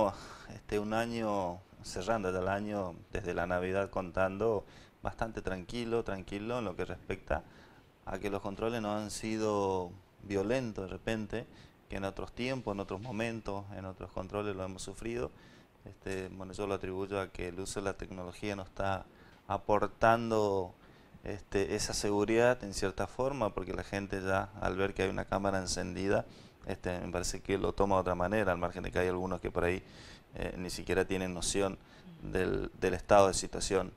Oh, este, un año, cerrando el año, desde la Navidad contando, bastante tranquilo, tranquilo en lo que respecta a que los controles no han sido violentos de repente, que en otros tiempos, en otros momentos, en otros controles lo hemos sufrido. Este, bueno, yo lo atribuyo a que el uso de la tecnología nos está aportando este, esa seguridad en cierta forma, porque la gente ya al ver que hay una cámara encendida, este, me parece que lo toma de otra manera, al margen de que hay algunos que por ahí eh, ni siquiera tienen noción del, estado de situación.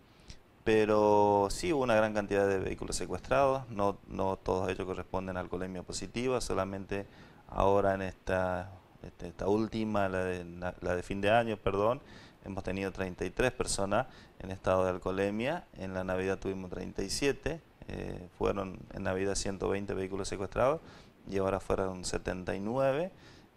Pero sí hubo una gran cantidad de vehículos secuestrados, no, no todos ellos corresponden a alcoholemia positiva, solamente ahora en esta, este, esta última, la de, fin de año, perdón, hemos tenido 33 personas en estado de alcoholemia, en la Navidad tuvimos 37, eh, fueron en Navidad 120 vehículos secuestrados, y ahora fueron 79,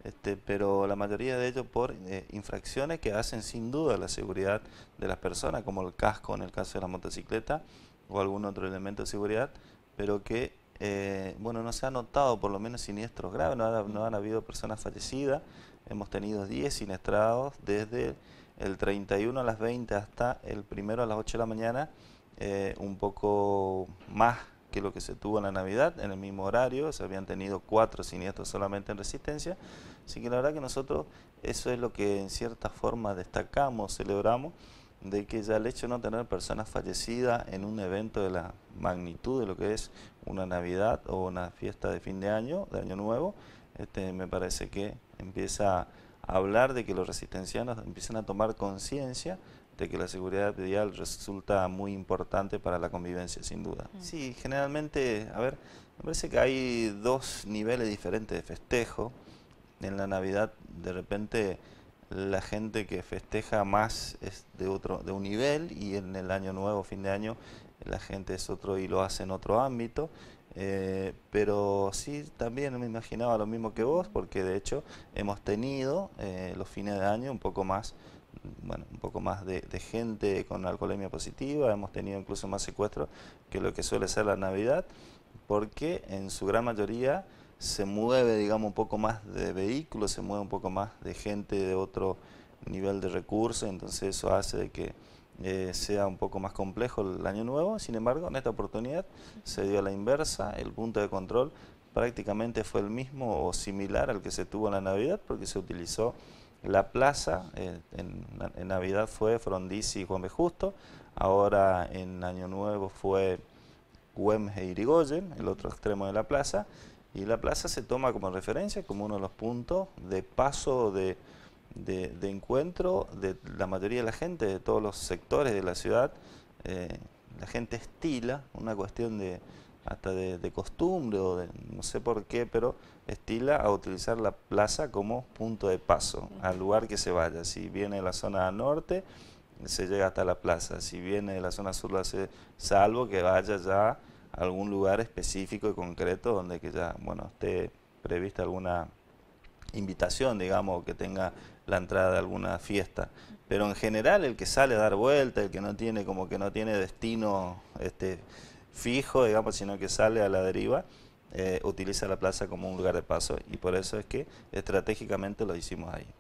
este, pero la mayoría de ellos por eh, infracciones que hacen sin duda la seguridad de las personas, como el casco en el caso de la motocicleta o algún otro elemento de seguridad, pero que eh, bueno, no se ha notado por lo menos siniestros graves, no, han habido personas fallecidas, hemos tenido 10 siniestrados desde el 31 a las 20 hasta el primero a las 8 de la mañana, eh, un poco más que lo que se tuvo en la Navidad, en el mismo horario, se habían tenido cuatro siniestros solamente en Resistencia, así que la verdad que nosotros eso es lo que en cierta forma destacamos, celebramos, de que ya el hecho de no tener personas fallecidas en un evento de la magnitud de lo que es una Navidad o una fiesta de fin de año, de Año Nuevo, este, me parece que empieza a hablar de que los resistencianos empiezan a tomar conciencia que la seguridad vial resulta muy importante para la convivencia, sin duda. Mm. Sí, generalmente, a ver, me parece que hay dos niveles diferentes de festejo. En la Navidad, de repente, la gente que festeja más es de, otro, de un nivel y en el año nuevo, fin de año, la gente es otro y lo hace en otro ámbito. Eh, pero sí, también me imaginaba lo mismo que vos, porque de hecho hemos tenido eh, los fines de año un poco más bueno, un poco más de, gente con alcoholemia positiva, hemos tenido incluso más secuestros que lo que suele ser la Navidad, porque en su gran mayoría se mueve, digamos, un poco más de vehículos, se mueve un poco más de gente de otro nivel de recursos, entonces eso hace de que eh, sea un poco más complejo el año nuevo, sin embargo, en esta oportunidad se dio la inversa, el punto de control prácticamente fue el mismo o similar al que se tuvo en la Navidad, porque se utilizó la plaza. Eh, en, Navidad fue Frondizi y B. Justo. Ahora en Año Nuevo fue Güemes e Irigoyen, el otro extremo de la plaza. Y la plaza se toma como referencia, como uno de los puntos de paso de, encuentro de la mayoría de la gente, de todos los sectores de la ciudad. Eh, la gente estila, una cuestión de, hasta de, costumbre o de, no sé por qué, pero estila a utilizar la plaza como punto de paso al lugar que se vaya. Si viene de la zona norte, se llega hasta la plaza. Si viene de la zona sur, lo hace salvo que vaya ya a algún lugar específico y concreto donde que ya, bueno, esté prevista alguna invitación, digamos, que tenga la entrada de alguna fiesta. Pero en general el que sale a dar vuelta, el que no tiene como que no tiene destino este, fijo, digamos, sino que sale a la deriva, eh, utiliza la plaza como un lugar de paso y por eso es que estratégicamente lo hicimos ahí.